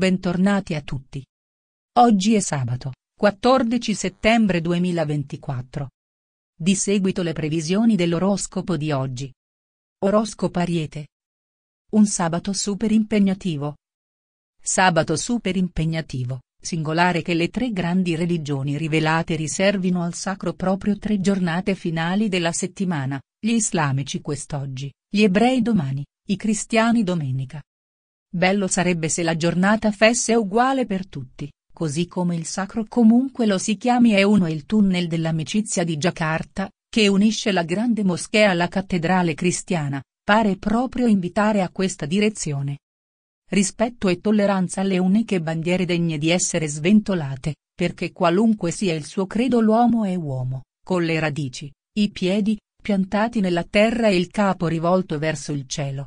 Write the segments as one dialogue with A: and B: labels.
A: Bentornati a tutti. Oggi è sabato, 14 settembre 2024. Di seguito le previsioni dell'oroscopo di oggi. Oroscopo Ariete. Un sabato super impegnativo. Sabato super impegnativo, singolare che le tre grandi religioni rivelate riservino al sacro proprio tre giornate finali della settimana, gli islamici quest'oggi, gli ebrei domani, i cristiani domenica. Bello sarebbe se la giornata fesse uguale per tutti, così come il sacro comunque lo si chiami è uno il tunnel dell'amicizia di Giacarta, che unisce la grande moschea alla cattedrale cristiana, pare proprio invitare a questa direzione. Rispetto e tolleranza alle uniche bandiere degne di essere sventolate, perché qualunque sia il suo credo l'uomo è uomo, con le radici, i piedi, piantati nella terra e il capo rivolto verso il cielo,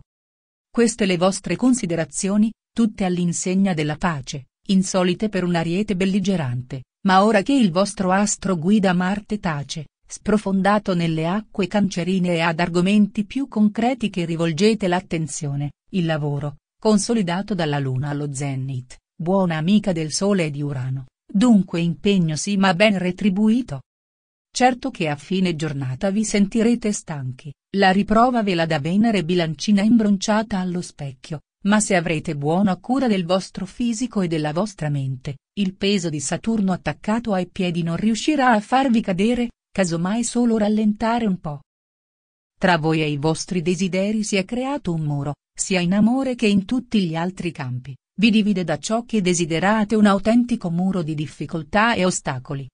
A: queste le vostre considerazioni, tutte all'insegna della pace, insolite per un ariete belligerante, ma ora che il vostro astro guida Marte tace, sprofondato nelle acque cancerine e ad argomenti più concreti che rivolgete l'attenzione, il lavoro, consolidato dalla Luna allo Zenit, buona amica del Sole e di Urano, dunque impegno sì ma ben retribuito, Certo che a fine giornata vi sentirete stanchi, la riprova ve la dà Venere bilancina imbronciata allo specchio, ma se avrete buona cura del vostro fisico e della vostra mente, il peso di Saturno attaccato ai piedi non riuscirà a farvi cadere, casomai solo rallentare un po'. Tra voi e i vostri desideri si è creato un muro, sia in amore che in tutti gli altri campi, vi divide da ciò che desiderate un autentico muro di difficoltà e ostacoli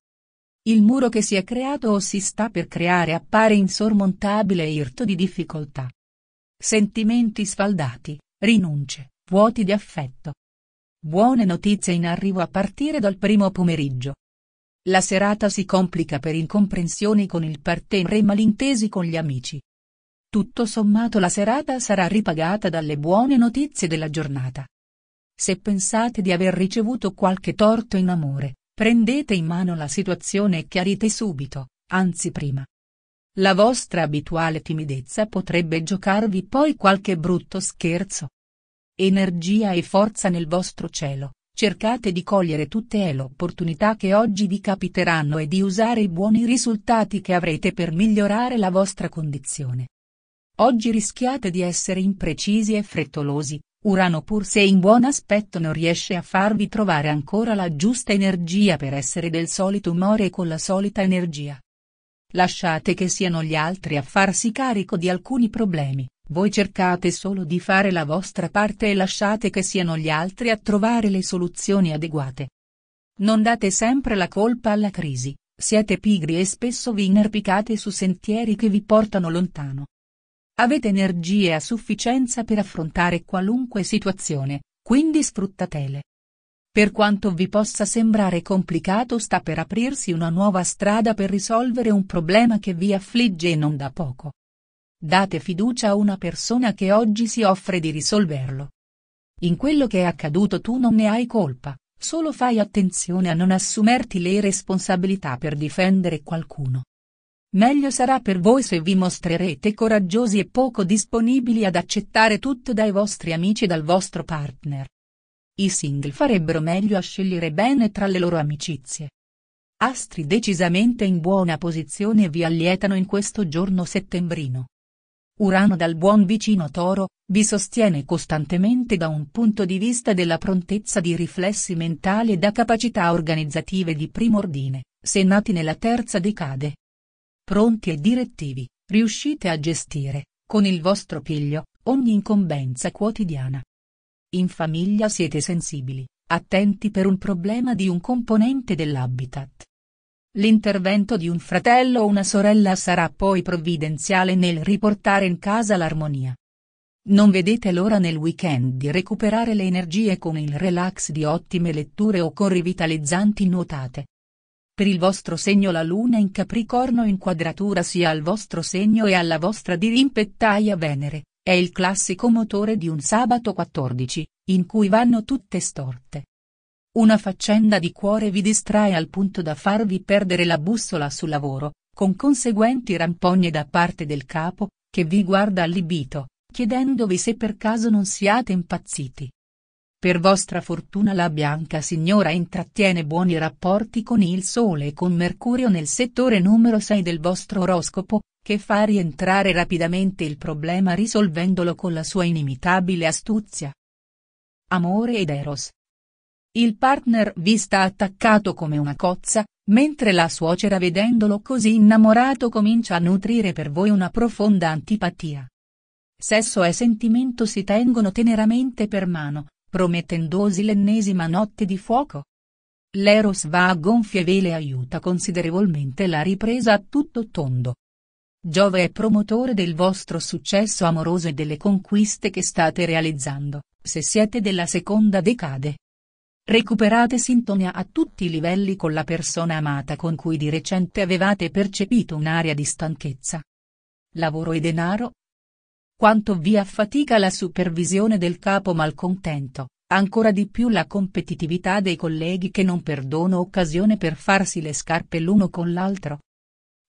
A: il muro che si è creato o si sta per creare appare insormontabile e irto di difficoltà. Sentimenti sfaldati, rinunce, vuoti di affetto. Buone notizie in arrivo a partire dal primo pomeriggio. La serata si complica per incomprensioni con il partenre e malintesi con gli amici. Tutto sommato la serata sarà ripagata dalle buone notizie della giornata. Se pensate di aver ricevuto qualche torto in amore, Prendete in mano la situazione e chiarite subito, anzi prima. La vostra abituale timidezza potrebbe giocarvi poi qualche brutto scherzo. Energia e forza nel vostro cielo, cercate di cogliere tutte le opportunità che oggi vi capiteranno e di usare i buoni risultati che avrete per migliorare la vostra condizione. Oggi rischiate di essere imprecisi e frettolosi, Urano pur se in buon aspetto non riesce a farvi trovare ancora la giusta energia per essere del solito umore e con la solita energia. Lasciate che siano gli altri a farsi carico di alcuni problemi, voi cercate solo di fare la vostra parte e lasciate che siano gli altri a trovare le soluzioni adeguate. Non date sempre la colpa alla crisi, siete pigri e spesso vi inerpicate su sentieri che vi portano lontano. Avete energie a sufficienza per affrontare qualunque situazione, quindi sfruttatele. Per quanto vi possa sembrare complicato sta per aprirsi una nuova strada per risolvere un problema che vi affligge e non da poco. Date fiducia a una persona che oggi si offre di risolverlo. In quello che è accaduto tu non ne hai colpa, solo fai attenzione a non assumerti le responsabilità per difendere qualcuno. Meglio sarà per voi se vi mostrerete coraggiosi e poco disponibili ad accettare tutto dai vostri amici e dal vostro partner. I single farebbero meglio a scegliere bene tra le loro amicizie. Astri decisamente in buona posizione vi allietano in questo giorno settembrino. Urano dal buon vicino Toro, vi sostiene costantemente da un punto di vista della prontezza di riflessi mentali e da capacità organizzative di primo ordine, se nati nella terza decade pronti e direttivi, riuscite a gestire, con il vostro piglio, ogni incombenza quotidiana. In famiglia siete sensibili, attenti per un problema di un componente dell'habitat. L'intervento di un fratello o una sorella sarà poi provvidenziale nel riportare in casa l'armonia. Non vedete l'ora nel weekend di recuperare le energie con il relax di ottime letture o con rivitalizzanti nuotate. Per il vostro segno la luna in Capricorno in quadratura sia al vostro segno e alla vostra dirimpettaia Venere, è il classico motore di un sabato 14, in cui vanno tutte storte. Una faccenda di cuore vi distrae al punto da farvi perdere la bussola sul lavoro, con conseguenti rampogne da parte del capo, che vi guarda allibito, chiedendovi se per caso non siate impazziti. Per vostra fortuna la bianca signora intrattiene buoni rapporti con il Sole e con Mercurio nel settore numero 6 del vostro oroscopo, che fa rientrare rapidamente il problema risolvendolo con la sua inimitabile astuzia. Amore ed Eros. Il partner vi sta attaccato come una cozza, mentre la suocera vedendolo così innamorato comincia a nutrire per voi una profonda antipatia. Sesso e sentimento si tengono teneramente per mano, promettendosi l'ennesima notte di fuoco. L'Eros va a gonfie vele e aiuta considerevolmente la ripresa a tutto tondo. Giove è promotore del vostro successo amoroso e delle conquiste che state realizzando, se siete della seconda decade. Recuperate sintonia a tutti i livelli con la persona amata con cui di recente avevate percepito un'area di stanchezza. Lavoro e denaro, quanto vi affatica la supervisione del capo malcontento, ancora di più la competitività dei colleghi che non perdono occasione per farsi le scarpe l'uno con l'altro.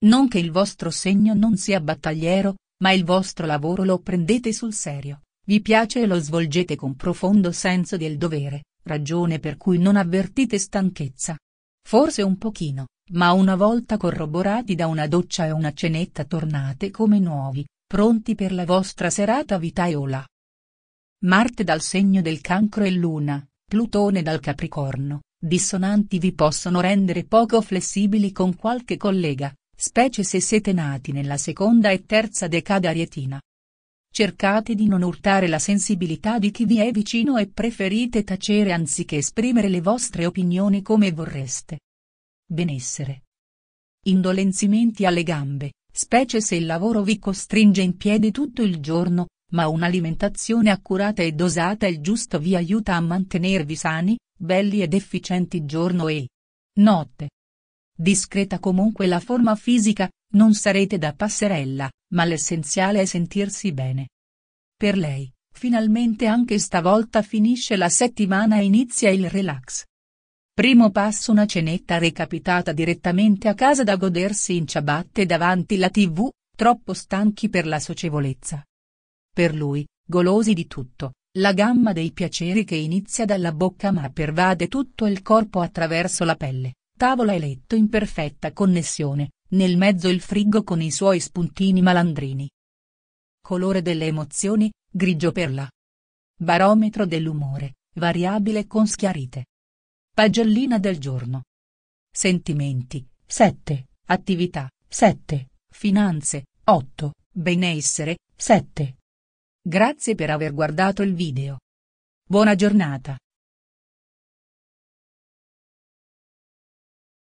A: Non che il vostro segno non sia battagliero, ma il vostro lavoro lo prendete sul serio, vi piace e lo svolgete con profondo senso del dovere, ragione per cui non avvertite stanchezza. Forse un pochino, ma una volta corroborati da una doccia e una cenetta tornate come nuovi, pronti per la vostra serata vitaiola. Marte dal segno del cancro e Luna, Plutone dal Capricorno, dissonanti vi possono rendere poco flessibili con qualche collega, specie se siete nati nella seconda e terza decada arietina. Cercate di non urtare la sensibilità di chi vi è vicino e preferite tacere anziché esprimere le vostre opinioni come vorreste. Benessere. Indolenzimenti alle gambe, Specie se il lavoro vi costringe in piedi tutto il giorno, ma un'alimentazione accurata e dosata il giusto vi aiuta a mantenervi sani, belli ed efficienti giorno e notte. Discreta comunque la forma fisica, non sarete da passerella, ma l'essenziale è sentirsi bene. Per lei, finalmente anche stavolta finisce la settimana e inizia il relax. Primo passo una cenetta recapitata direttamente a casa da godersi in ciabatte davanti la tv, troppo stanchi per la socievolezza. Per lui, golosi di tutto, la gamma dei piaceri che inizia dalla bocca ma pervade tutto il corpo attraverso la pelle, tavola e letto in perfetta connessione, nel mezzo il frigo con i suoi spuntini malandrini. Colore delle emozioni, grigio perla. Barometro dell'umore, variabile con schiarite. Pagellina del giorno. Sentimenti 7, attività 7, finanze 8, benessere 7. Grazie per aver guardato il video. Buona giornata.